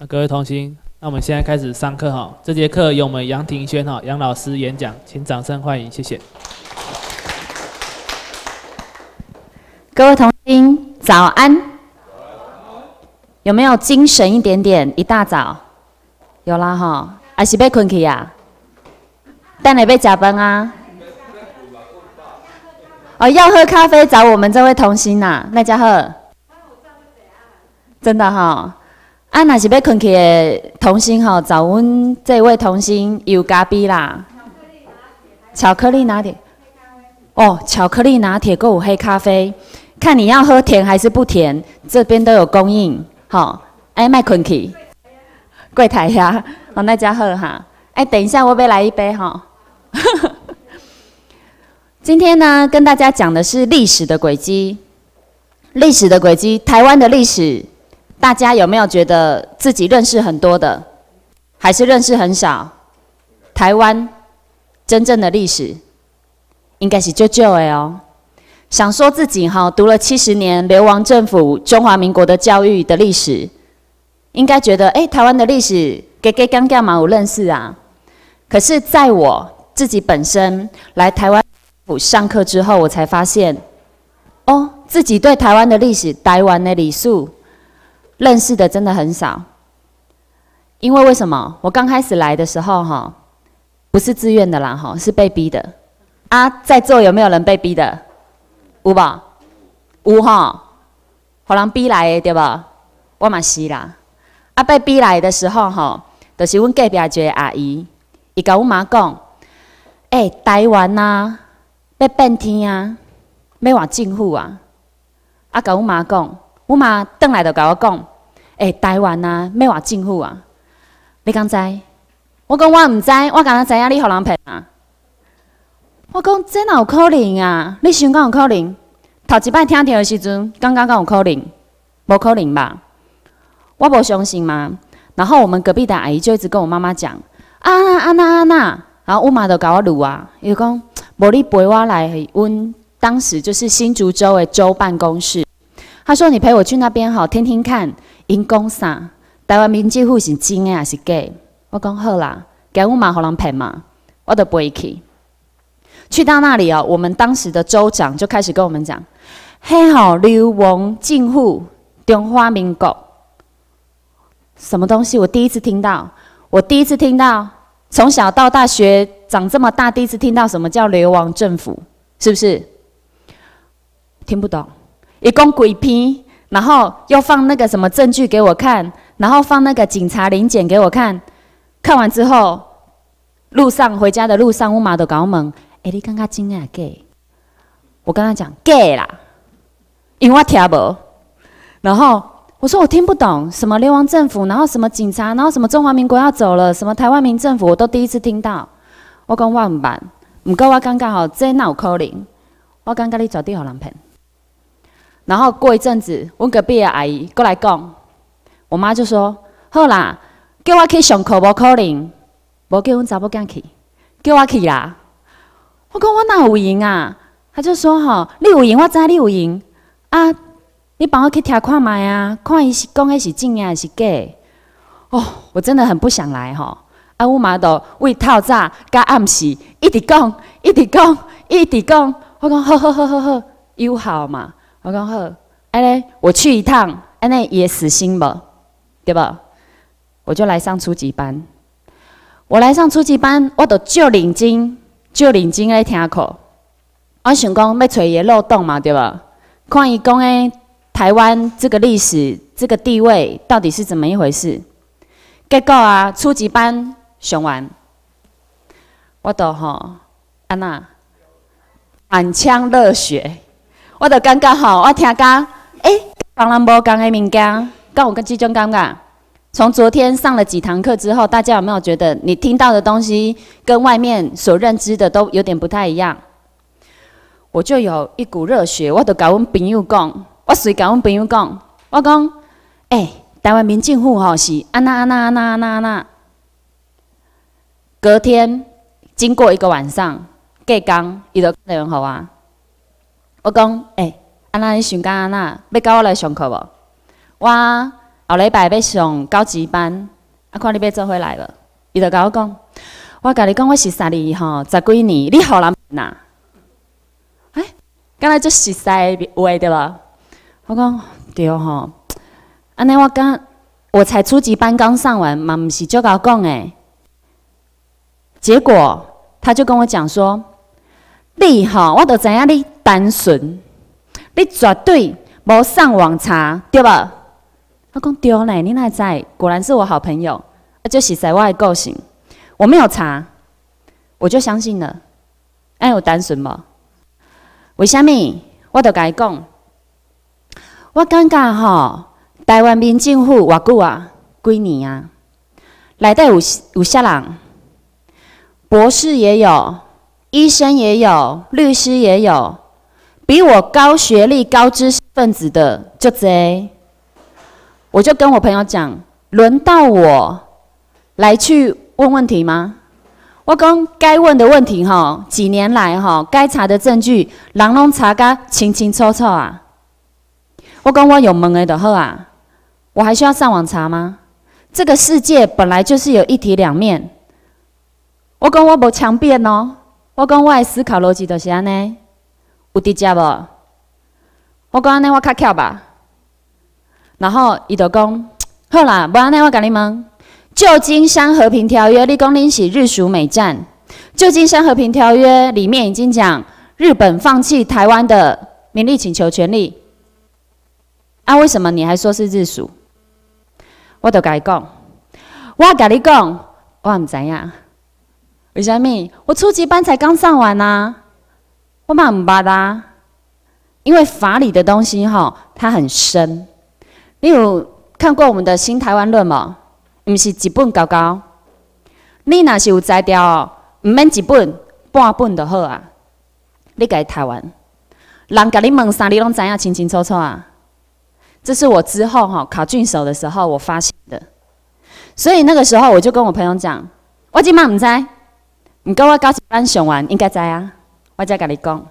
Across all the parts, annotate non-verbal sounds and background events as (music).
那各位童心，那我们现在开始上课哈。这节课由我们杨庭轩哈杨老师演讲，请掌声欢迎，谢谢。各位童心，早安，有没有精神一点点？一大早，有啦哈，还是被困起呀？但你被加班啊？哦，要喝咖啡找我们这位童心呐，那家喝，真的哈。啊，若是要困去的童星吼，找阮这位童星有嘉宾啦。巧克力拿铁，哦，巧克力拿铁，够有黑咖啡，看你要喝甜还是不甜，这边都有供应。好，哎，卖昆体，柜台呀，好，那加喝哈。哎，等一下，我杯来一杯哈。(laughs) 今天呢，跟大家讲的是历史的轨迹，历史的轨迹，台湾的历史。大家有没有觉得自己认识很多的，还是认识很少？台湾真正的历史应该是旧旧的哦。想说自己哈，读了七十年流亡政府中华民国的教育的历史，应该觉得哎，台湾的历史给给干干嘛？我认识啊。可是在我自己本身来台湾府上课之后，我才发现哦，自己对台湾的历史、台湾的历史认识的真的很少，因为为什么？我刚开始来的时候，哈，不是自愿的啦，哈，是被逼的。啊，在座有没有人被逼的？有吧？有哈，互人逼来的对吧？我嘛是啦。啊，被逼来的时候，哈，就是阮隔壁一个阿姨，伊甲阮妈讲，诶，台湾呐，要变天啊，要换政府啊，啊，甲阮妈讲。我妈倒来就甲我讲：“哎，台湾啊，要话政府啊？你敢知？我讲我毋知，我敢知影你互人骗啊！我讲这哪有可能啊？你想讲有可能？头一摆听到的时阵，刚刚讲有可能，无可能吧？我无相信嘛。然后我们隔壁的阿姨就一直跟我妈妈讲：‘啊啊啊那！”然后我妈就甲我努啊，伊讲无你陪我来，阮当时就是新竹州的州办公室。”他说：“你陪我去那边好，听听看，因讲啥？台湾民进户是真还是假？”我讲好啦，给我妈互人骗嘛，我得不会去。去到那里哦，我们当时的州长就开始跟我们讲：“嘿吼，流亡政府中华民国，什么东西？”我第一次听到，我第一次听到，从小到大学长这么大，第一次听到什么叫流亡政府，是不是？听不懂。一讲鬼片，然后又放那个什么证据给我看，然后放那个警察临检给我看。看完之后，路上回家的路上，我妈都搞问：“哎，你刚刚惊讶 Gay？” 我跟他讲：“Gay 啦，因为我听无。”然后我说：“我听不懂什么流亡政府，然后什么警察，然后什么中华民国要走了，什么台湾民政府，我都第一次听到。”我讲我唔办，唔过我感觉吼，这哪有口令。我感觉你绝对好难骗。然后过一阵子，阮隔壁的阿姨过来讲，我妈就说：“好啦，叫我去上课无可能，无叫阮查某囝去，叫我去啦。”我讲我哪有闲啊？她就说：“吼，你有闲，我知你有闲啊！你帮我去听看卖啊，看伊是讲的是真还是假。”哦，我真的很不想来吼。啊，我妈都为讨债，加暗时一直讲，一直讲，一直讲。我讲好好好好好，有效嘛。我讲好，安尼我去一趟，安尼也死心吧，对吧？我就来上初级班。我来上初级班，我都借领巾，借领巾来听课。我想讲要找一个漏洞嘛，对吧？看伊讲诶，台湾这个历史、这个地位到底是怎么一回事？结果啊，初级班上完，我都吼安娜满腔热血。我就感觉吼，我听个，诶，帮人无讲的物件，跟我跟这种感觉，从昨天上了几堂课之后，大家有没有觉得你听到的东西跟外面所认知的都有点不太一样？我就有一股热血，我都跟阮朋友讲，我随跟阮朋友讲，我讲，诶，台湾民政府吼是安那啊那啊那啊那，隔天经过一个晚上，隔天一就内容好啊。我讲，哎，安那你想干安那？要教我来上课无？我后礼拜要上高级班，啊，看你要做回来无？伊就甲我讲，我甲你讲，我是十二吼，十几年，你好难呐。哎，刚才就实赛会对了。我讲对吼，安尼我刚我才初级班刚上完，嘛毋是就甲我讲诶。结果他就跟我讲说，你吼，我都知影你？单纯，你绝对无上网查对吧？我讲对呢，你那在果然是我好朋友，就是在我个性，我没有查，我就相信了。哎，我单纯无，为什么？我著甲伊讲，我感觉吼，台湾民政府偌久啊，几年啊，内底有有啥人？博士也有，医生也有，律师也有。比我高学历、高知识分子的就贼，我就跟我朋友讲：轮到我来去问问题吗？我讲该问的问题哈，几年来哈，该查的证据，人拢查噶清清楚楚啊。我讲我有门哎的好啊，我还需要上网查吗？这个世界本来就是有一体两面。我讲我无强辩哦，我讲我的思考逻辑就是安尼。有伫遮无？我讲安尼我卡巧吧，然后伊就讲 (tsk) 好啦，无安尼我甲你问，旧金山和平条约》你讲恁是日属美战，《旧金山和平条约》里面已经讲日本放弃台湾的民利请求权利，啊，为什么你还说是日属？我就改讲，我甲你讲，我毋知影。为虾米？我初级班才刚上完呐。我嘛唔捌啊，因为法理的东西哈，它很深。你有看过我们的《新台湾论》吗？唔是一本高高，你那是有在调，唔免一本半本就好啊。你讲台湾，人甲你问啥你拢知影清清楚楚啊？这是我之后哈考郡守的时候我发现的，所以那个时候我就跟我朋友讲，我即嘛唔知，你跟我高级班上完应该知啊。我再跟你讲。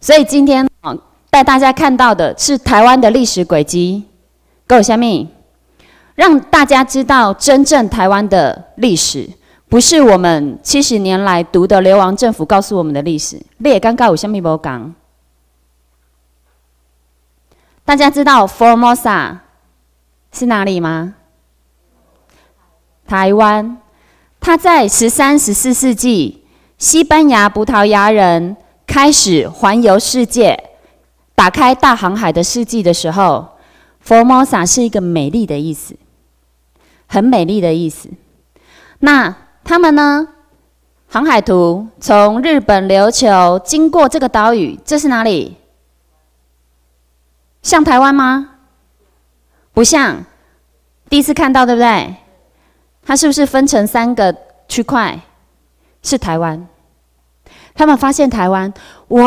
所以今天啊带大家看到的是台湾的历史轨迹。Go 下面，让大家知道真正台湾的历史，不是我们七十年来读的流亡政府告诉我们的历史。你也下面讲。大家知道 Formosa 是哪里吗？台湾。它在十三、十四世纪。西班牙、葡萄牙人开始环游世界，打开大航海的世纪的时候佛摩萨是一个美丽的意思，很美丽的意思。那他们呢？航海图从日本琉球经过这个岛屿，这是哪里？像台湾吗？不像。第一次看到，对不对？它是不是分成三个区块？是台湾。他们发现台湾，哇，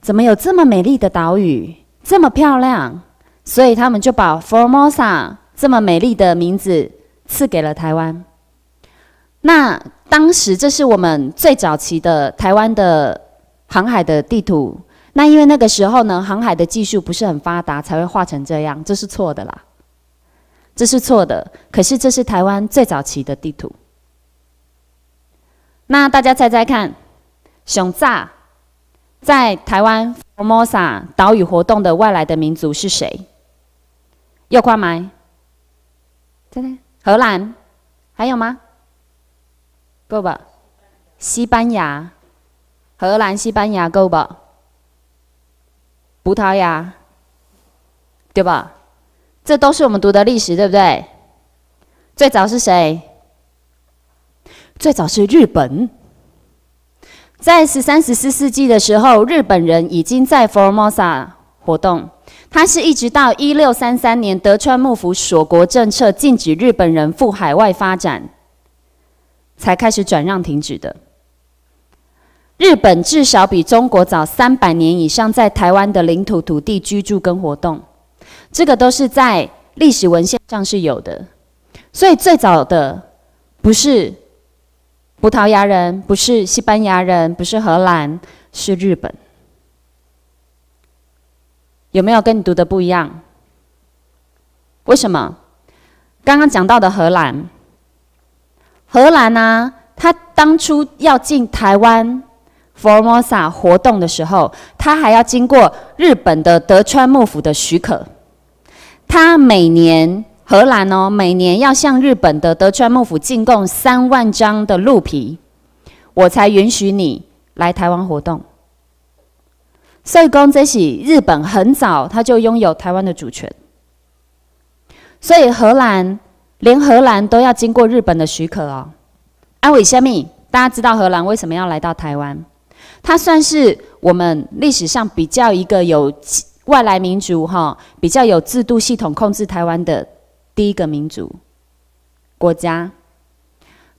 怎么有这么美丽的岛屿，这么漂亮？所以他们就把 Formosa 这么美丽的名字赐给了台湾。那当时这是我们最早期的台湾的航海的地图。那因为那个时候呢，航海的技术不是很发达，才会画成这样。这是错的啦，这是错的。可是这是台湾最早期的地图。那大家猜猜看？熊杂在台湾 Formosa 岛屿活动的外来的民族是谁？又怪蛮？真的？荷兰？还有吗？够吧？西班牙？荷兰、西班牙够吧？葡萄牙？对吧？这都是我们读的历史，对不对？最早是谁？最早是日本。在十三、十四世纪的时候，日本人已经在 Formosa 活动。他是一直到一六三三年德川幕府锁国政策禁止日本人赴海外发展，才开始转让停止的。日本至少比中国早三百年以上在台湾的领土土地居住跟活动，这个都是在历史文献上是有的。所以最早的不是。葡萄牙人不是西班牙人，不是荷兰，是日本。有没有跟你读的不一样？为什么？刚刚讲到的荷兰，荷兰啊，他当初要进台湾 Formosa 活动的时候，他还要经过日本的德川幕府的许可。他每年。荷兰哦，每年要向日本的德川幕府进贡三万张的鹿皮，我才允许你来台湾活动。所以，公这是日本很早他就拥有台湾的主权。所以，荷兰连荷兰都要经过日本的许可哦。安伟虾米，大家知道荷兰为什么要来到台湾？它算是我们历史上比较一个有外来民族哈，比较有制度系统控制台湾的。第一个民族国家，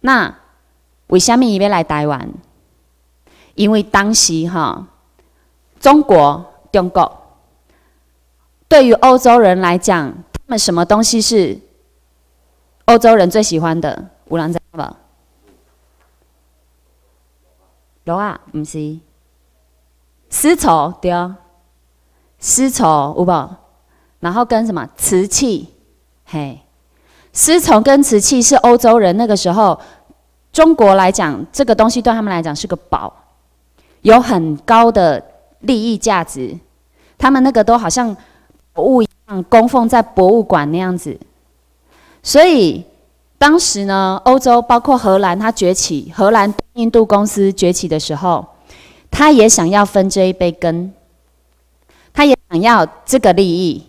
那为什么伊要来台湾？因为当时哈中国中国对于欧洲人来讲，他们什么东西是欧洲人最喜欢的？五郎在吗？罗啊，唔是丝绸对，丝绸有宝，然后跟什么瓷器？嘿，丝绸跟瓷器是欧洲人那个时候，中国来讲，这个东西对他们来讲是个宝，有很高的利益价值。他们那个都好像博物一样，供奉在博物馆那样子。所以当时呢，欧洲包括荷兰，它崛起，荷兰印度公司崛起的时候，他也想要分这一杯羹，他也想要这个利益。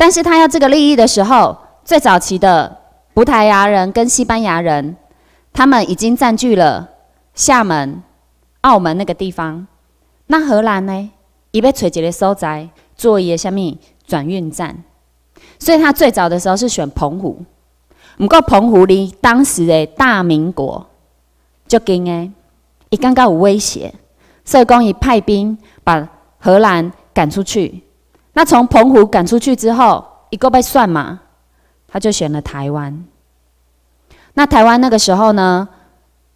但是他要这个利益的时候，最早期的葡萄牙人跟西班牙人，他们已经占据了厦门、澳门那个地方。那荷兰呢，也被直的收在做一个什么转运站。所以他最早的时候是选澎湖。不过澎湖离当时的大明国就近诶，一刚刚有威胁，所以工一派兵把荷兰赶出去。那从澎湖赶出去之后，一个被算嘛，他就选了台湾。那台湾那个时候呢，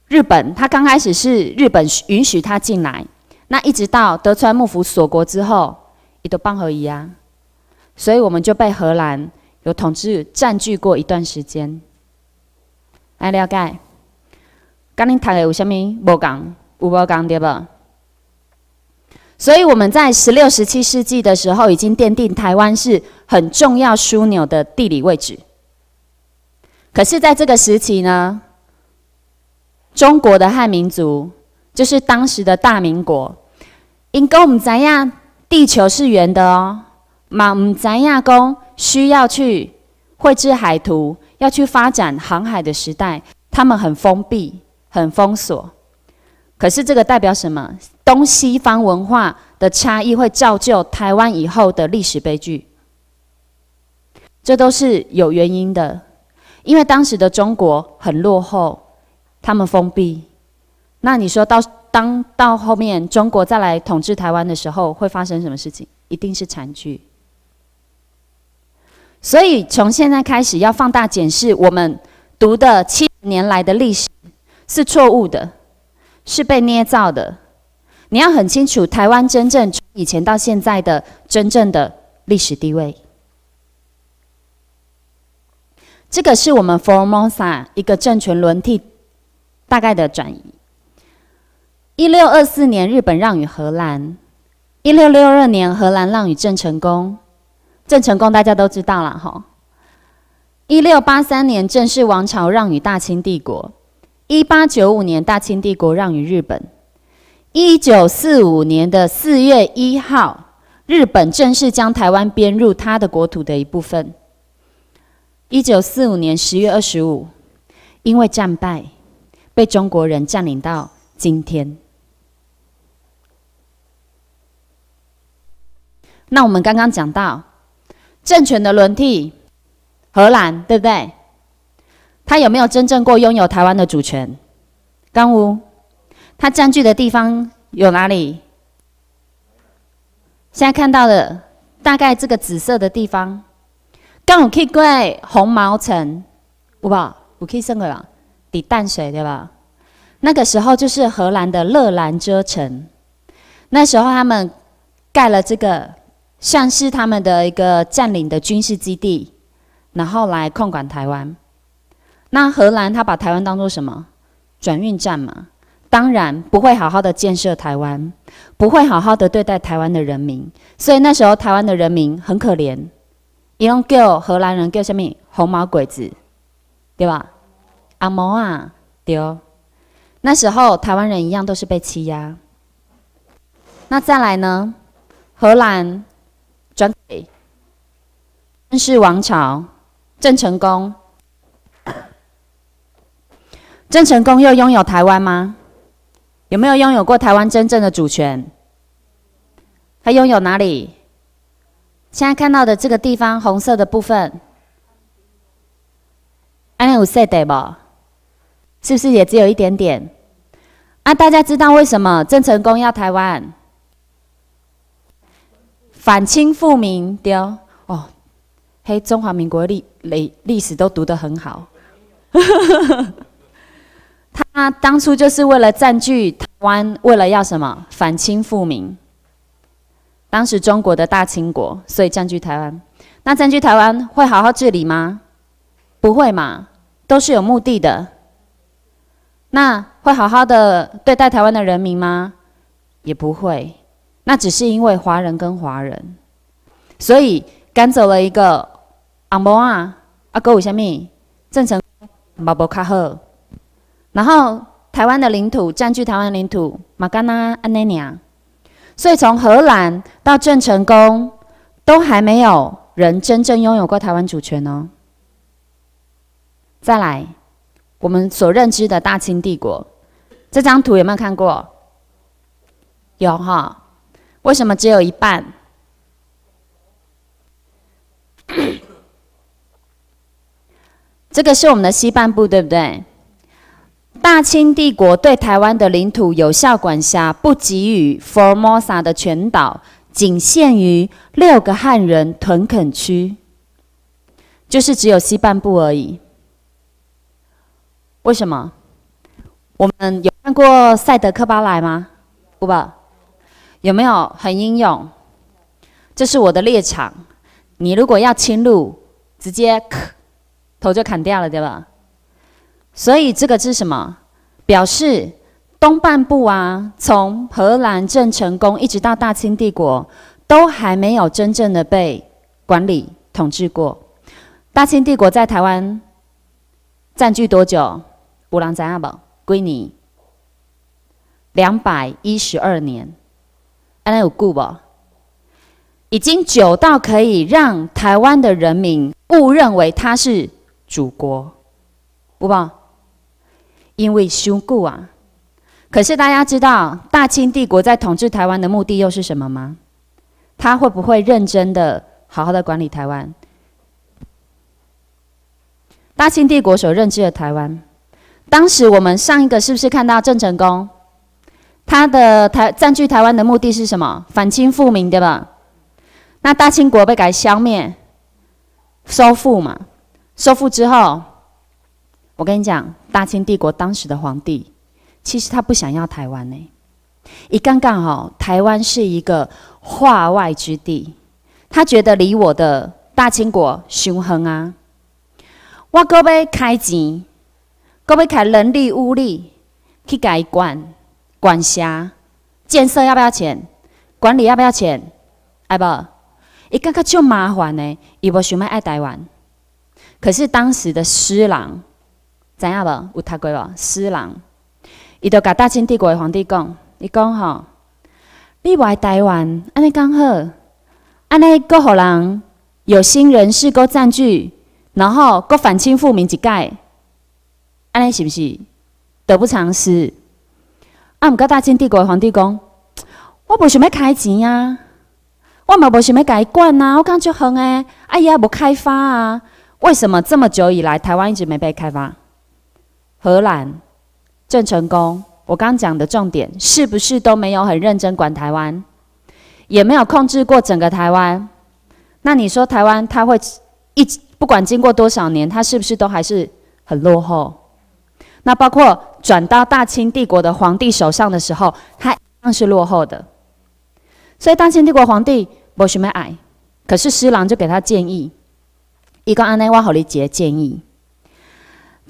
日本他刚开始是日本允许他进来，那一直到德川幕府锁国之后，也都帮荷所以我们就被荷兰有统治占据过一段时间。来了解，刚的有啥无共？有无共所以我们在十六、十七世纪的时候，已经奠定台湾是很重要枢纽的地理位置。可是，在这个时期呢，中国的汉民族，就是当时的大民国，因们怎样？地球是圆的哦，嘛怎亚公需要去绘制海图，要去发展航海的时代，他们很封闭，很封锁。可是，这个代表什么？东西方文化的差异会造就台湾以后的历史悲剧，这都是有原因的。因为当时的中国很落后，他们封闭。那你说，到当到后面中国再来统治台湾的时候，会发生什么事情？一定是惨剧。所以，从现在开始要放大检视我们读的七十年来的历史是错误的。是被捏造的，你要很清楚台湾真正从以前到现在的真正的历史地位。这个是我们 Formosa 一个政权轮替，大概的转移。一六二四年，日本让与荷兰；一六六二年，荷兰让与郑成功；郑成功大家都知道了哈。一六八三年，正式王朝让与大清帝国。一八九五年，大清帝国让于日本。一九四五年的四月一号，日本正式将台湾编入他的国土的一部分。一九四五年十月二十五，因为战败，被中国人占领到今天。那我们刚刚讲到政权的轮替，荷兰，对不对？他有没有真正过拥有台湾的主权？刚屋，他占据的地方有哪里？现在看到的大概这个紫色的地方，刚武可以过红毛城，不好？不可以剩个了，抵淡水对吧？那个时候就是荷兰的勒兰遮城，那时候他们盖了这个，算是他们的一个占领的军事基地，然后来控管台湾。那荷兰他把台湾当做什么转运站嘛？当然不会好好的建设台湾，不会好好的对待台湾的人民，所以那时候台湾的人民很可怜，一样叫荷兰人叫什么？红毛鬼子，对吧？阿毛啊对、哦。那时候台湾人一样都是被欺压。那再来呢？荷兰转给郑氏王朝，郑成功。郑成功又拥有台湾吗？有没有拥有过台湾真正的主权？他拥有哪里？现在看到的这个地方红色的部分，还有谁的？不，是不是也只有一点点？啊，大家知道为什么郑成功要台湾？反清复明，对哦。嘿，中华民国历历历史都读得很好。他当初就是为了占据台湾，为了要什么反清复明。当时中国的大清国，所以占据台湾。那占据台湾会好好治理吗？不会嘛，都是有目的的。那会好好的对待台湾的人民吗？也不会。那只是因为华人跟华人，所以赶走了一个阿嬷啊，阿哥有然后，台湾的领土占据台湾领土马嘎那安那尼亚，所以从荷兰到郑成功，都还没有人真正拥有过台湾主权哦。再来，我们所认知的大清帝国，这张图有没有看过？有哈？为什么只有一半？这个是我们的西半部，对不对？大清帝国对台湾的领土有效管辖，不给予 Formosa 的全岛，仅限于六个汉人屯垦区，就是只有西半部而已。为什么？我们有看过赛德克巴莱吗？不吧？有没有很英勇？这是我的猎场，你如果要侵入，直接头就砍掉了，对吧？所以这个是什么？表示东半部啊，从荷兰郑成功一直到大清帝国，都还没有真正的被管理统治过。大清帝国在台湾占据多久？五郎在阿伯，归你两百一十二年，阿来有故不？已经久到可以让台湾的人民误认为他是祖国，不不？因为修故啊，可是大家知道，大清帝国在统治台湾的目的又是什么吗？他会不会认真的好好的管理台湾？大清帝国所认知的台湾，当时我们上一个是不是看到郑成功？他的台占据台湾的目的是什么？反清复明，对吧？那大清国被改消灭，收复嘛？收复之后。我跟你讲，大清帝国当时的皇帝，其实他不想要台湾呢。一刚刚好，台湾是一个化外之地，他觉得离我的大清国凶横啊。我搁要开钱，搁要开人力、物力去改管管辖、建设要不要钱？管理要不要钱？哎不，伊刚刚就麻烦呢，伊无想要爱台湾。可是当时的施琅。知影无？有读过无？诗人，伊就甲大清帝国的皇帝讲：“伊讲吼，你来台湾，安尼刚好，安尼各互人有心人士各占据，然后各反清复明，一盖安尼是毋是得不偿失？”啊，毋过大清帝国的皇帝讲：“我无想要开钱啊，我嘛无想要改管啊，我感觉很啊，哎呀，无开发啊，为什么这么久以来台湾一直没被开发？”荷兰、郑成功，我刚讲的重点是不是都没有很认真管台湾，也没有控制过整个台湾？那你说台湾它会一直不管经过多少年，它是不是都还是很落后？那包括转到大清帝国的皇帝手上的时候，它一样是落后的。所以大清帝国皇帝不是没矮，可是施琅就给他建议一个安内瓦好利解的建议。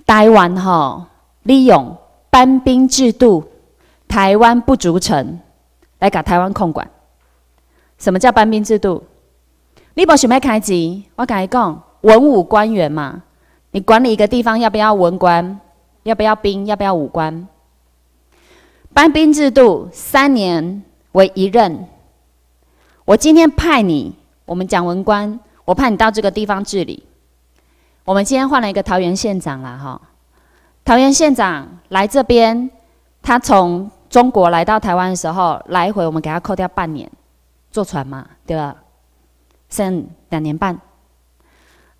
台湾哈，利用班兵制度，台湾不足城来搞台湾控管。什么叫班兵制度？你不选麦开机，我跟你讲，文武官员嘛，你管理一个地方，要不要文官？要不要兵？要不要武官？班兵制度三年为一任。我今天派你，我们讲文官，我派你到这个地方治理。我们今天换了一个桃园县长了哈，桃园县长来这边，他从中国来到台湾的时候，来回我们给他扣掉半年，坐船嘛，对吧？剩两年半。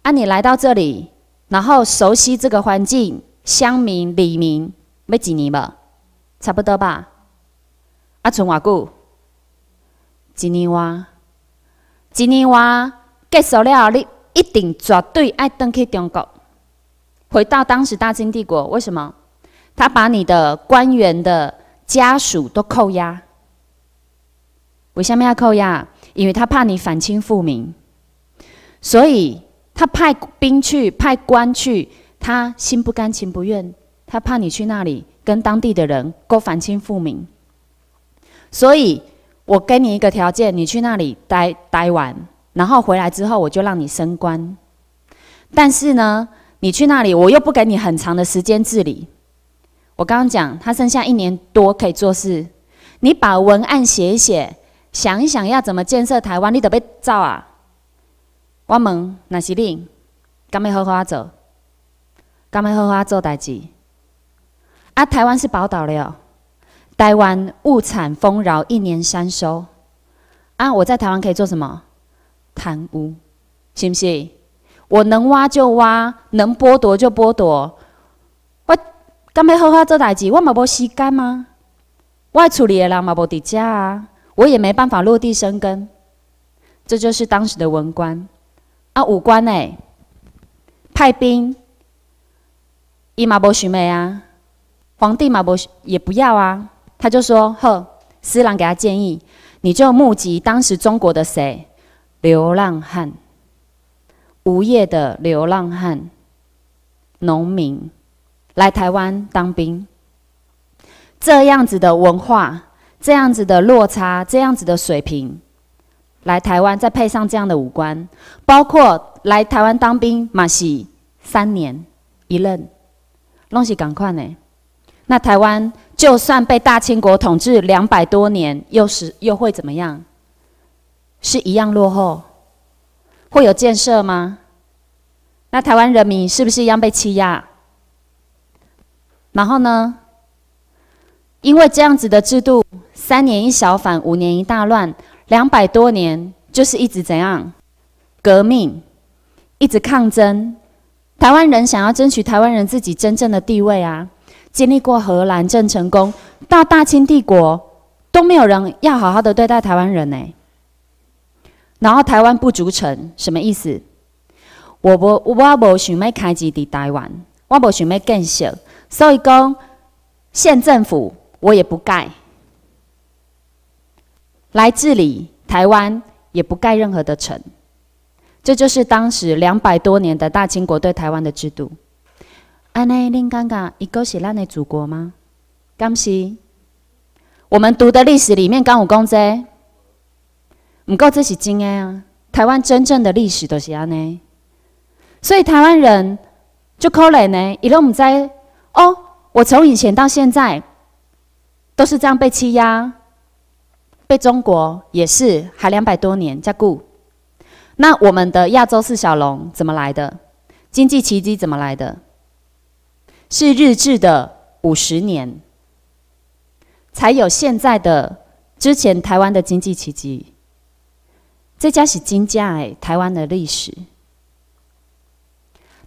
啊，你来到这里，然后熟悉这个环境，乡民、里民，要几年吧？差不多吧？啊，存多久？一年哇，一年哇，结束了你。一定绝对爱登去中国。回到当时大清帝国，为什么他把你的官员的家属都扣押？为什么要扣押？因为他怕你反清复明，所以他派兵去，派官去。他心不甘情不愿，他怕你去那里跟当地的人勾反清复明。所以我给你一个条件，你去那里待待完。然后回来之后，我就让你升官。但是呢，你去那里，我又不给你很长的时间治理。我刚刚讲，他剩下一年多可以做事。你把文案写一写，想一想要怎么建设台湾，你得被造啊！我问那是你，干嘛好好做，干嘛好好做代志？啊，台湾是宝岛了，台湾物产丰饶，一年三收。啊，我在台湾可以做什么？贪污，是不是？我能挖就挖，能剥夺就剥夺。我干咩好好做代志，我冇时间干吗？外处理也嘛无伫家啊，我也没办法落地生根。这就是当时的文官啊，武官哎，派兵，伊嘛无许的啊，皇帝嘛无也不要啊。他就说呵，司郎给他建议，你就募集当时中国的谁？流浪汉、无业的流浪汉、农民来台湾当兵，这样子的文化，这样子的落差，这样子的水平，来台湾再配上这样的五官，包括来台湾当兵，马是三年一任，拢是赶快呢。那台湾就算被大清国统治两百多年，又是又会怎么样？是一样落后，会有建设吗？那台湾人民是不是一样被欺压？然后呢？因为这样子的制度，三年一小反，五年一大乱，两百多年就是一直怎样革命，一直抗争。台湾人想要争取台湾人自己真正的地位啊！经历过荷兰、郑成功，到大清帝国，都没有人要好好的对待台湾人呢。然后台湾不足城，什么意思？我无我无想要开始伫台湾，我无想要建设，所以讲县政府我也不盖，来治理台湾也不盖任何的城，这就是当时两百多年的大清国对台湾的制度。安内您刚刚，一个是咱的祖国吗？江是，我们读的历史里面刚武功的？唔过这是真诶啊！台湾真正的历史都是安尼，所以台湾人就可怜呢。一路唔知哦，我从以前到现在都是这样被欺压，被中国也是，还两百多年加固。那我们的亚洲四小龙怎么来的？经济奇迹怎么来的？是日治的五十年才有现在的之前台湾的经济奇迹。再加是金价哎，台湾的历史。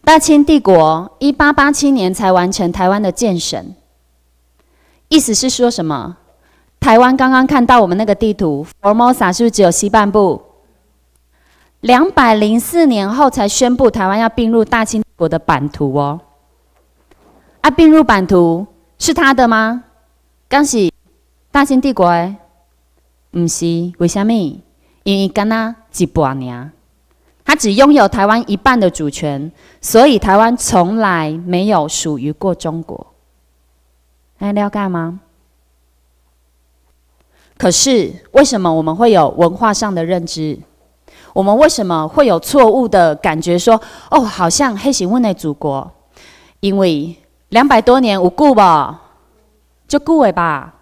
大清帝国一八八七年才完成台湾的建省，意思是说什么？台湾刚刚看到我们那个地图，Formosa 是不是只有西半部？两百零四年后才宣布台湾要并入大清帝国的版图哦。啊，并入版图是他的吗？刚是大清帝国哎，不是，为什么？因为个呢，一半呢，他只拥有台湾一半的主权，所以台湾从来没有属于过中国。哎，你要干嘛？可是为什么我们会有文化上的认知？我们为什么会有错误的感觉？说哦，好像黑熊问的祖国，因为两百多年无故吧，就故为吧，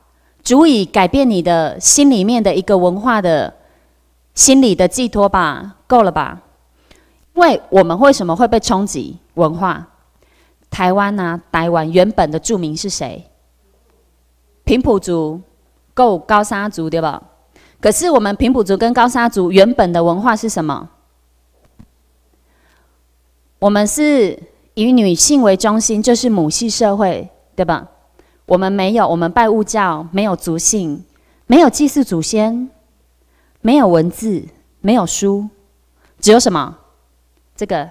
足以改变你的心里面的一个文化的。心理的寄托吧，够了吧？因为我们为什么会被冲击文化？台湾啊？台湾原本的住民是谁？平埔族、够高山族，对吧？可是我们平埔族跟高山族原本的文化是什么？我们是以女性为中心，就是母系社会，对吧？我们没有，我们拜物教，没有族姓，没有祭祀祖先。没有文字，没有书，只有什么？这个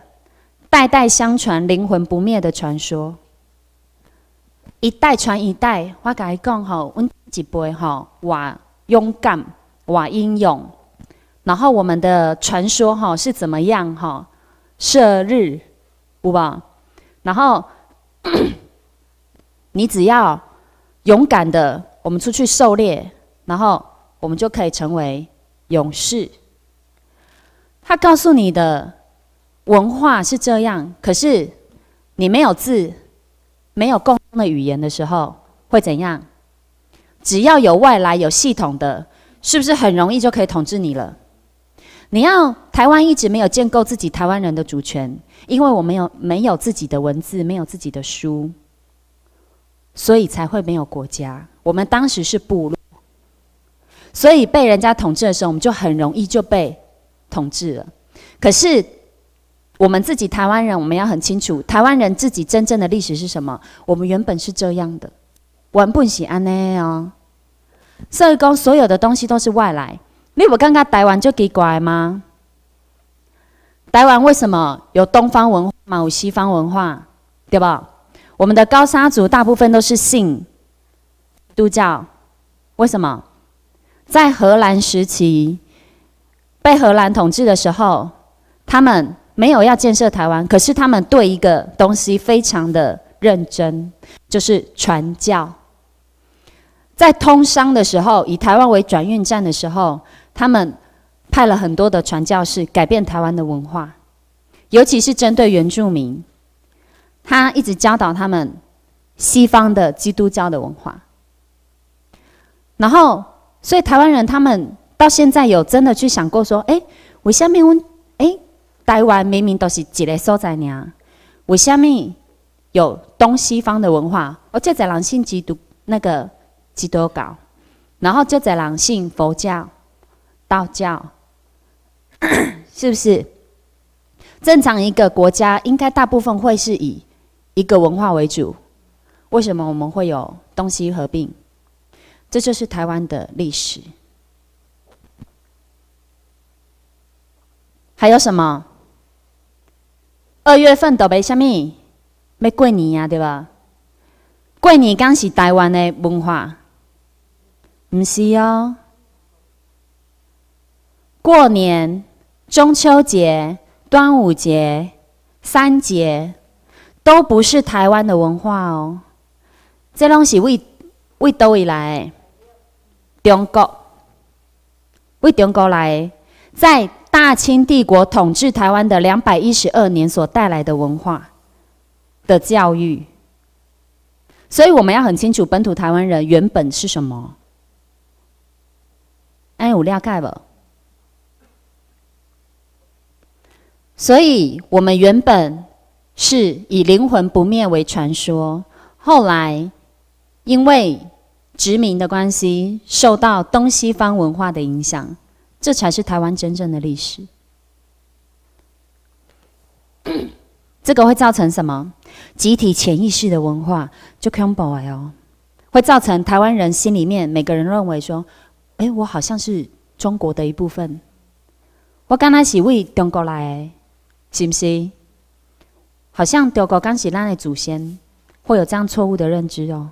代代相传、灵魂不灭的传说，一代传一代。我讲吼，我们几辈吼，哇，勇敢，哇，英勇。然后我们的传说哈是怎么样哈？射日，不吧？然后 (coughs) 你只要勇敢的，我们出去狩猎，然后我们就可以成为。勇士，他告诉你的文化是这样，可是你没有字，没有共同的语言的时候，会怎样？只要有外来有系统的，是不是很容易就可以统治你了？你要台湾一直没有建构自己台湾人的主权，因为我们有没有自己的文字，没有自己的书，所以才会没有国家。我们当时是部落。所以被人家统治的时候，我们就很容易就被统治了。可是我们自己台湾人，我们要很清楚，台湾人自己真正的历史是什么？我们原本是这样的，完不喜安内哦。社会公所有的东西都是外来，那我刚刚台湾就给拐吗？台湾为什么有东方文化，有西方文化？对吧？我们的高山族大部分都是信，基督教，为什么？在荷兰时期，被荷兰统治的时候，他们没有要建设台湾，可是他们对一个东西非常的认真，就是传教。在通商的时候，以台湾为转运站的时候，他们派了很多的传教士，改变台湾的文化，尤其是针对原住民，他一直教导他们西方的基督教的文化，然后。所以台湾人他们到现在有真的去想过说，哎，为什么？哎，台湾明明都是一个所在呢？为什么有东西方的文化？哦，就在人性基督那个基督教，然后就在人性佛教、道教，(coughs) 是不是？正常一个国家应该大部分会是以一个文化为主，为什么我们会有东西合并？这就是台湾的历史。还有什么？二月份都别什么？没过年呀，对吧？过年刚是台湾的文化，不是哦。过年、中秋节、端午节，三节都不是台湾的文化哦。这东西为为都以来。中国，为中国来，在大清帝国统治台湾的两百一十二年所带来的文化的教育，所以我们要很清楚，本土台湾人原本是什么。哎，了解所以，我们原本是以灵魂不灭为传说，后来因为。殖民的关系受到东西方文化的影响，这才是台湾真正的历史。(coughs) 这个会造成什么？集体潜意识的文化就 c o m b o 哦，会造成台湾人心里面每个人认为说，哎，我好像是中国的一部分。我刚才是为中国来，是不是？好像中国刚是咱的祖先，会有这样错误的认知哦。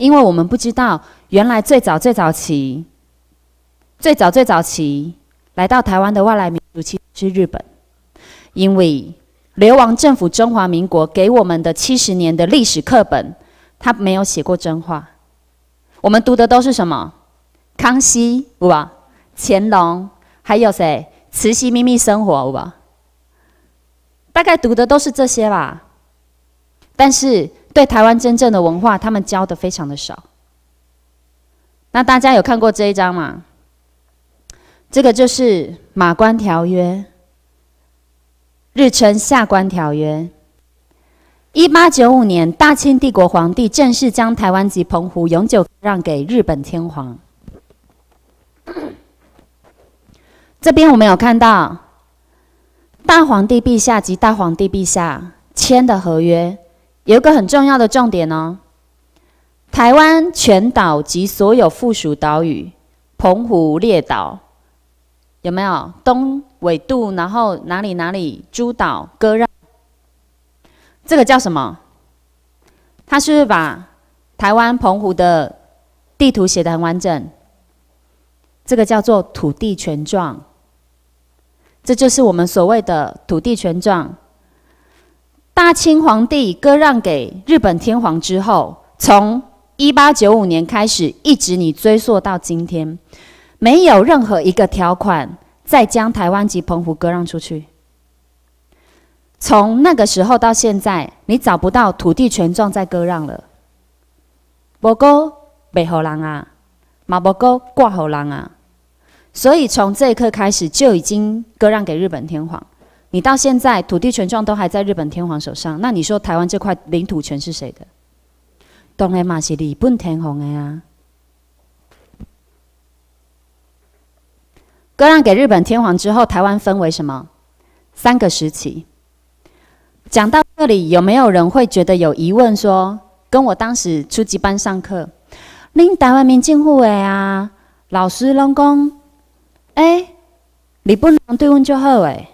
因为我们不知道，原来最早最早期、最早最早期来到台湾的外来民族实是日本，因为流亡政府中华民国给我们的七十年的历史课本，他没有写过真话。我们读的都是什么？康熙，不吧？乾隆，还有谁？慈禧秘密生活，不吧？大概读的都是这些吧。但是。对台湾真正的文化，他们教的非常的少。那大家有看过这一张吗？这个就是《马关条约》，日称《下关条约》。一八九五年，大清帝国皇帝正式将台湾及澎湖永久让给日本天皇。这边我们有看到大皇帝陛下及大皇帝陛下签的合约。有一个很重要的重点哦，台湾全岛及所有附属岛屿，澎湖列岛，有没有东纬度？然后哪里哪里诸岛割让，这个叫什么？他是不是把台湾澎湖的地图写得很完整？这个叫做土地权状，这就是我们所谓的土地权状。大清皇帝割让给日本天皇之后，从一八九五年开始，一直你追溯到今天，没有任何一个条款再将台湾及澎湖割让出去。从那个时候到现在，你找不到土地权状在割让了。北沟北后人啊，马北沟挂后人啊，所以从这一刻开始就已经割让给日本天皇。你到现在土地权状都还在日本天皇手上，那你说台湾这块领土权是谁的？当然马西李本天红哎啊，割让给日本天皇之后，台湾分为什么三个时期？讲到这里，有没有人会觉得有疑问？说跟我当时初级班上课，令台湾民进护卫啊，老师拢讲，哎，你不能对问就好哎。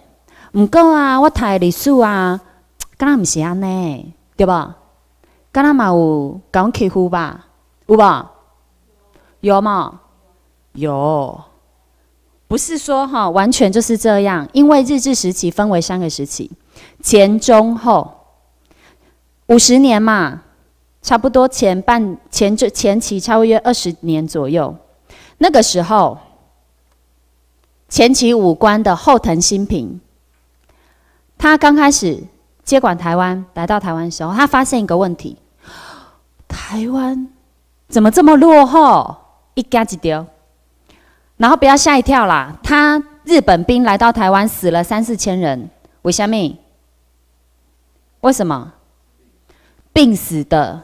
唔够啊！我太历史啊，咁 (tsk) 唔是安呢？对不？咁啊嘛有讲客户吧？有冇？有嘛？有，不是说哈，完全就是这样。因为日治时期分为三个时期，前、中、后，五十年嘛，差不多前半前这前期，差不多约二十年左右。那个时候，前期五官的后藤新平。他刚开始接管台湾，来到台湾的时候，他发现一个问题：台湾怎么这么落后？一家一丢，然后不要吓一跳啦！他日本兵来到台湾，死了三四千人，为什么？为什么？病死的，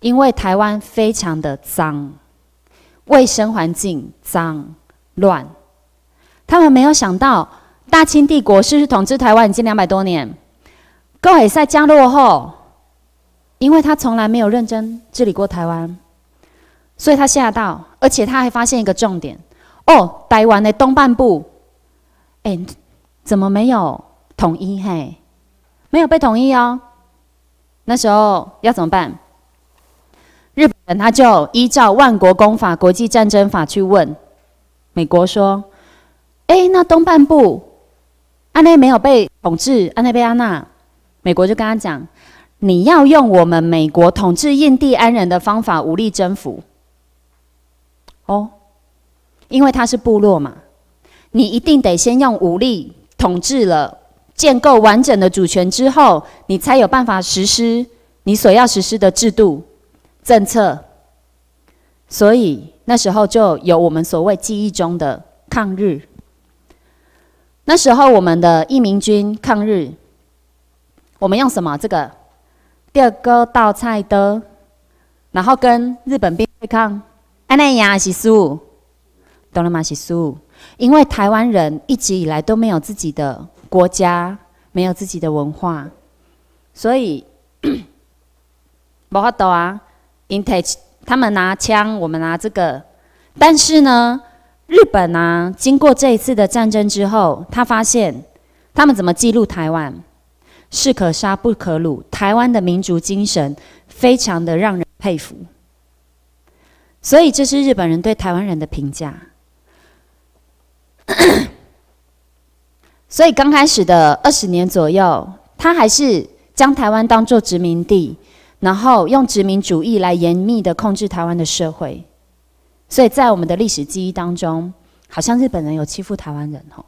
因为台湾非常的脏，卫生环境脏乱，他们没有想到。大清帝国是不是统治台湾已经两百多年？高海塞加落后，因为他从来没有认真治理过台湾，所以他吓到，而且他还发现一个重点：哦，台湾的东半部，哎，怎么没有统一？嘿，没有被统一哦。那时候要怎么办？日本他就依照万国公法、国际战争法去问美国，说：哎，那东半部。安内没有被统治，安内被安娜，美国就跟他讲：“你要用我们美国统治印第安人的方法，武力征服哦，因为他是部落嘛，你一定得先用武力统治了，建构完整的主权之后，你才有办法实施你所要实施的制度政策。所以那时候就有我们所谓记忆中的抗日。”那时候我们的义民军抗日，我们用什么？这个第二哥倒菜的，然后跟日本兵对抗。哎呀，洗叔，懂了吗？洗叔，因为台湾人一直以来都没有自己的国家，没有自己的文化，所以无法懂啊。Intech，他们拿枪，我们拿这个，但是呢？日本啊，经过这一次的战争之后，他发现他们怎么记录台湾？士可杀不可辱，台湾的民族精神非常的让人佩服。所以这是日本人对台湾人的评价。所以刚开始的二十年左右，他还是将台湾当做殖民地，然后用殖民主义来严密的控制台湾的社会。所以在我们的历史记忆当中，好像日本人有欺负台湾人哦。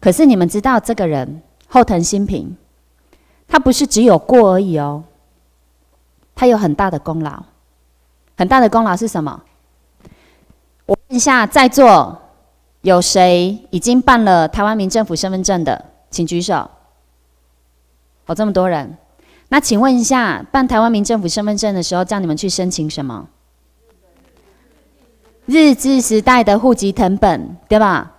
可是你们知道这个人后藤新平，他不是只有过而已哦，他有很大的功劳。很大的功劳是什么？我问一下在座有谁已经办了台湾民政府身份证的，请举手。有这么多人，那请问一下办台湾民政府身份证的时候，叫你们去申请什么？日治时代的户籍成本，对吧？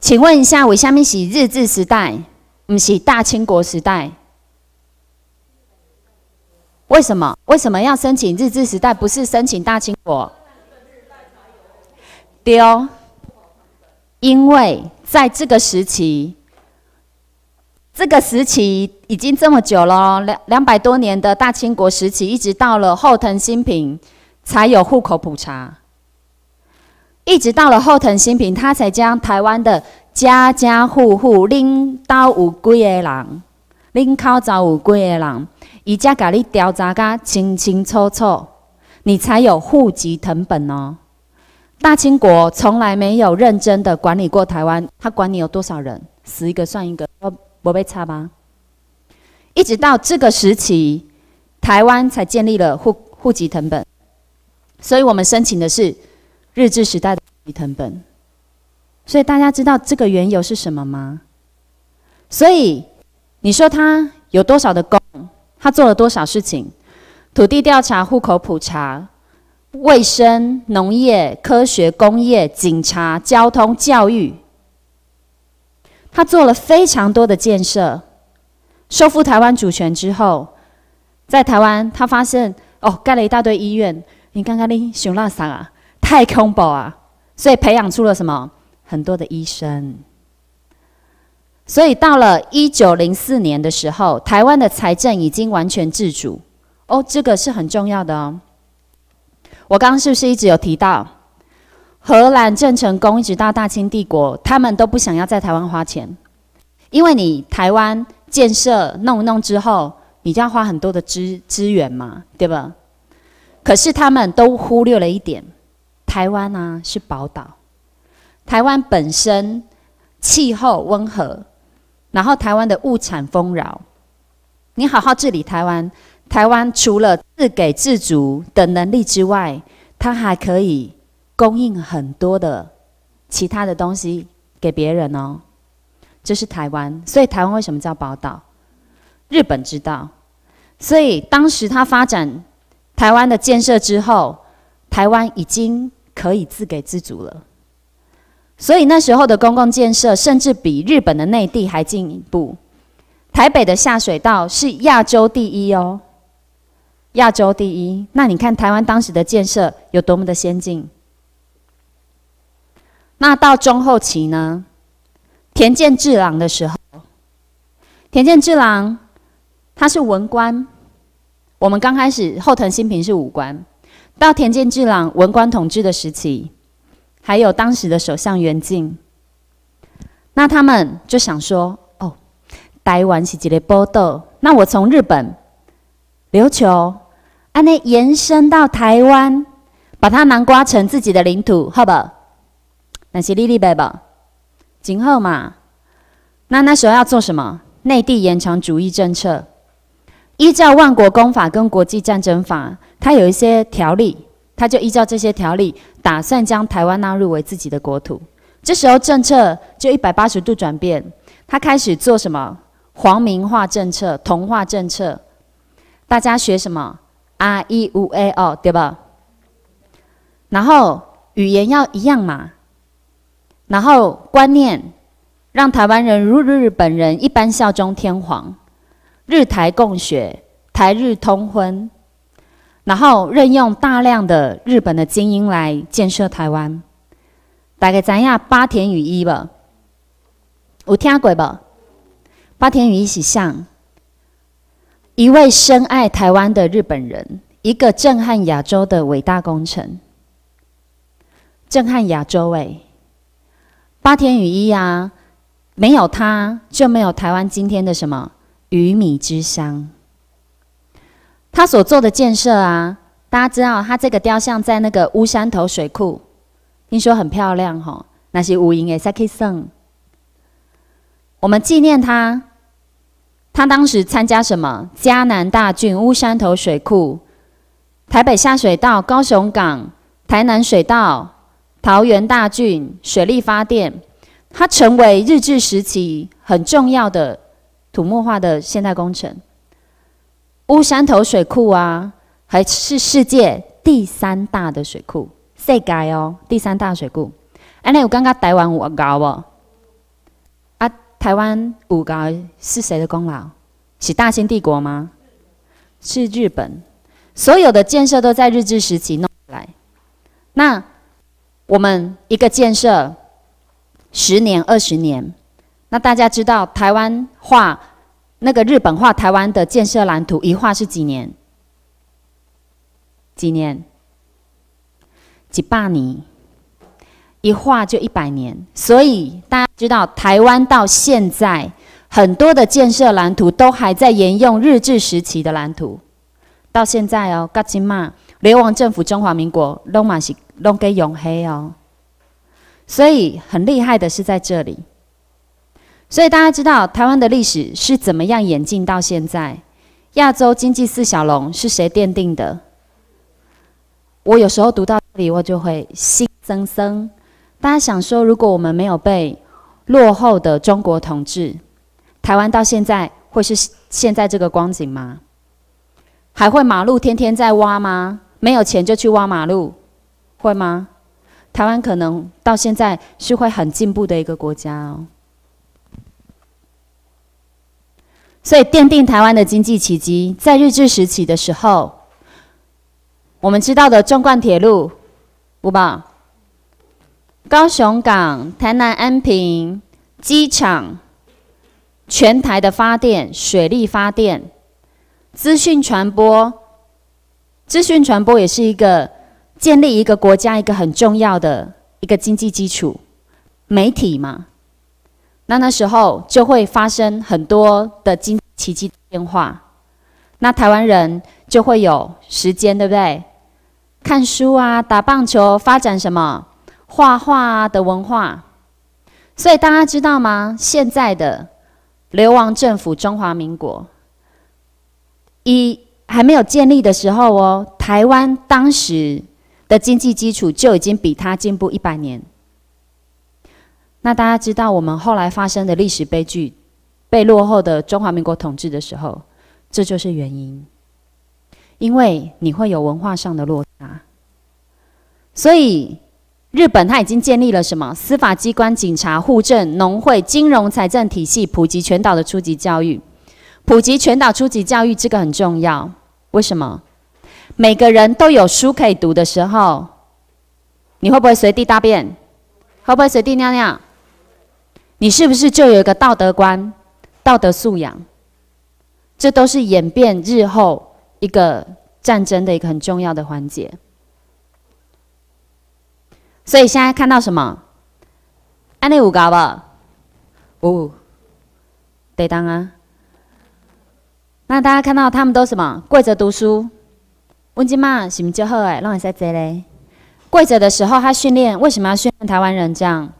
请问一下，我下面写日治时代，唔写大清国时代，为什么？为什么要申请日治时代？不是申请大清国？对哦，因为在这个时期，这个时期已经这么久了，两两百多年的大清国时期，一直到了后藤新平才有户口普查。一直到了后藤新平，他才将台湾的家家户户、拎到有几个人、拎考照有鬼的人，一家给你调查个清清楚楚，你才有户籍成本哦。大清国从来没有认真的管理过台湾，他管你有多少人，死一个算一个，不被差吗？一直到这个时期，台湾才建立了户户籍成本，所以我们申请的是。日治时代的伊藤本，所以大家知道这个缘由是什么吗？所以你说他有多少的功？他做了多少事情？土地调查、户口普查、卫生、农业、科学、工业、警察、交通、教育，他做了非常多的建设。收复台湾主权之后，在台湾他发现哦，盖了一大堆医院。你刚刚你想那啥啊？太恐怖啊！所以培养出了什么很多的医生。所以到了一九零四年的时候，台湾的财政已经完全自主。哦，这个是很重要的哦。我刚刚是不是一直有提到荷兰郑成功一直到大清帝国，他们都不想要在台湾花钱，因为你台湾建设弄弄之后，你就要花很多的资资源嘛，对吧？可是他们都忽略了一点。台湾啊，是宝岛。台湾本身气候温和，然后台湾的物产丰饶。你好好治理台湾，台湾除了自给自足的能力之外，它还可以供应很多的其他的东西给别人哦。这是台湾，所以台湾为什么叫宝岛？日本知道，所以当时他发展台湾的建设之后，台湾已经。可以自给自足了，所以那时候的公共建设甚至比日本的内地还进一步。台北的下水道是亚洲第一哦，亚洲第一。那你看台湾当时的建设有多么的先进？那到中后期呢？田健治郎的时候，田健治郎他是文官，我们刚开始后藤新平是武官。到田间治郎文官统治的时期，还有当时的首相袁敬，那他们就想说：哦，台湾是一个波岛，那我从日本、琉球，安内延伸到台湾，把它南瓜成自己的领土，好不？哪些立例？吧？今后嘛，那那时候要做什么？内地延长主义政策。依照万国公法跟国际战争法，它有一些条例，它就依照这些条例，打算将台湾纳入为自己的国土。这时候政策就一百八十度转变，他开始做什么？皇民化政策、同化政策，大家学什么？R E U A O，对吧？然后语言要一样嘛，然后观念让台湾人如日本人一般效忠天皇。日台共血，台日通婚，然后任用大量的日本的精英来建设台湾。大概咱影八田雨衣吧，有听过不？八田雨衣是像一位深爱台湾的日本人，一个震撼亚洲的伟大工程，震撼亚洲哎！八田雨衣啊，没有他就没有台湾今天的什么。鱼米之乡，他所做的建设啊，大家知道，他这个雕像在那个乌山头水库，听说很漂亮哈，那是吴英诶，塞克森。我们纪念他，他当时参加什么？嘉南大郡乌山头水库、台北下水道、高雄港、台南水道、桃园大郡水利发电，他成为日治时期很重要的。土木化的现代工程，乌山头水库啊，还是世界第三大的水库，世界哦，第三大水库。哎，我刚刚台湾我高不？啊，台湾有高是谁的功劳？是大清帝国吗？是日本。所有的建设都在日治时期弄来。那我们一个建设十年、二十年。那大家知道，台湾画那个日本画台湾的建设蓝图，一画是几年？几年？几巴尼？一画就一百年。所以大家知道，台湾到现在很多的建设蓝图都还在沿用日治时期的蓝图。到现在哦，噶吉嘛，流王政府中华民国弄满是弄给永黑哦。所以很厉害的是在这里。所以大家知道台湾的历史是怎么样演进到现在？亚洲经济四小龙是谁奠定的？我有时候读到这里，我就会心增生。大家想说，如果我们没有被落后的中国统治，台湾到现在会是现在这个光景吗？还会马路天天在挖吗？没有钱就去挖马路，会吗？台湾可能到现在是会很进步的一个国家哦。所以奠定台湾的经济奇迹，在日治时期的时候，我们知道的纵贯铁路，不报高雄港、台南安平、机场，全台的发电、水利发电、资讯传播，资讯传播也是一个建立一个国家一个很重要的一个经济基础，媒体嘛。那那时候就会发生很多的经奇迹变化，那台湾人就会有时间，对不对？看书啊，打棒球，发展什么画画的文化。所以大家知道吗？现在的流亡政府中华民国一还没有建立的时候哦，台湾当时的经济基础就已经比它进步一百年。那大家知道，我们后来发生的历史悲剧，被落后的中华民国统治的时候，这就是原因。因为你会有文化上的落差，所以日本它已经建立了什么司法机关、警察、护政、农会、金融、财政体系，普及全岛的初级教育，普及全岛初级教育这个很重要。为什么？每个人都有书可以读的时候，你会不会随地大便？会不会随地尿尿？你是不是就有一个道德观、道德素养？这都是演变日后一个战争的一个很重要的环节。所以现在看到什么五五得当啊。那大家看到他们都什么？跪着读书。温金好让嘞。跪着的时候，他训练为什么要训练台湾人这样？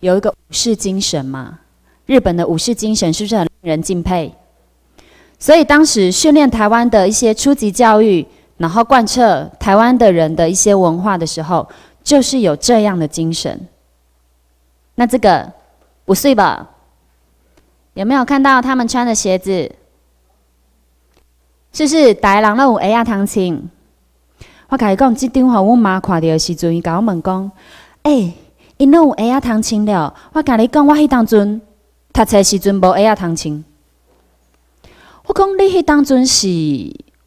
有一个武士精神嘛？日本的武士精神是不是很令人敬佩？所以当时训练台湾的一些初级教育，然后贯彻台湾的人的一些文化的时候，就是有这样的精神。那这个五岁吧，有没有看到他们穿的鞋子？是不是白狼的舞？哎呀，唐青？我讲这电话，我妈看到的时候，甲我问讲，哎。因为有哀哀唐琴了，我甲你讲，我迄当阵读册时阵无哀哀唐琴。我讲你迄当阵是，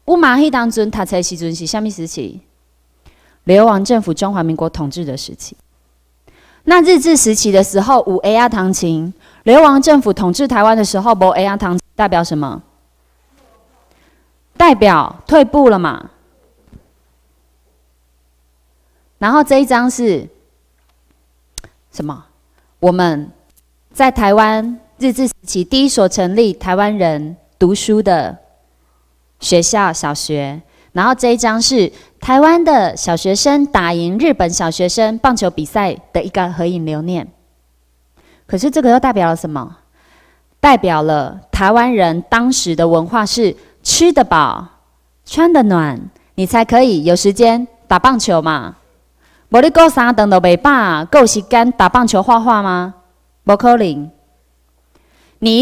我嘛迄当阵读册时阵是虾米时期？流亡政府中华民国统治的时期。那日治时期的时候有哀哀唐琴，流亡政府统治台湾的时候无哀哀唐，代表什么？代表退步了嘛？然后这一张是。什么？我们在台湾日治时期第一所成立台湾人读书的学校小学，然后这一张是台湾的小学生打赢日本小学生棒球比赛的一个合影留念。可是这个又代表了什么？代表了台湾人当时的文化是吃得饱、穿得暖，你才可以有时间打棒球嘛。无，你过三顿都袂饱，过有时间打棒球、画画吗？无可能。你。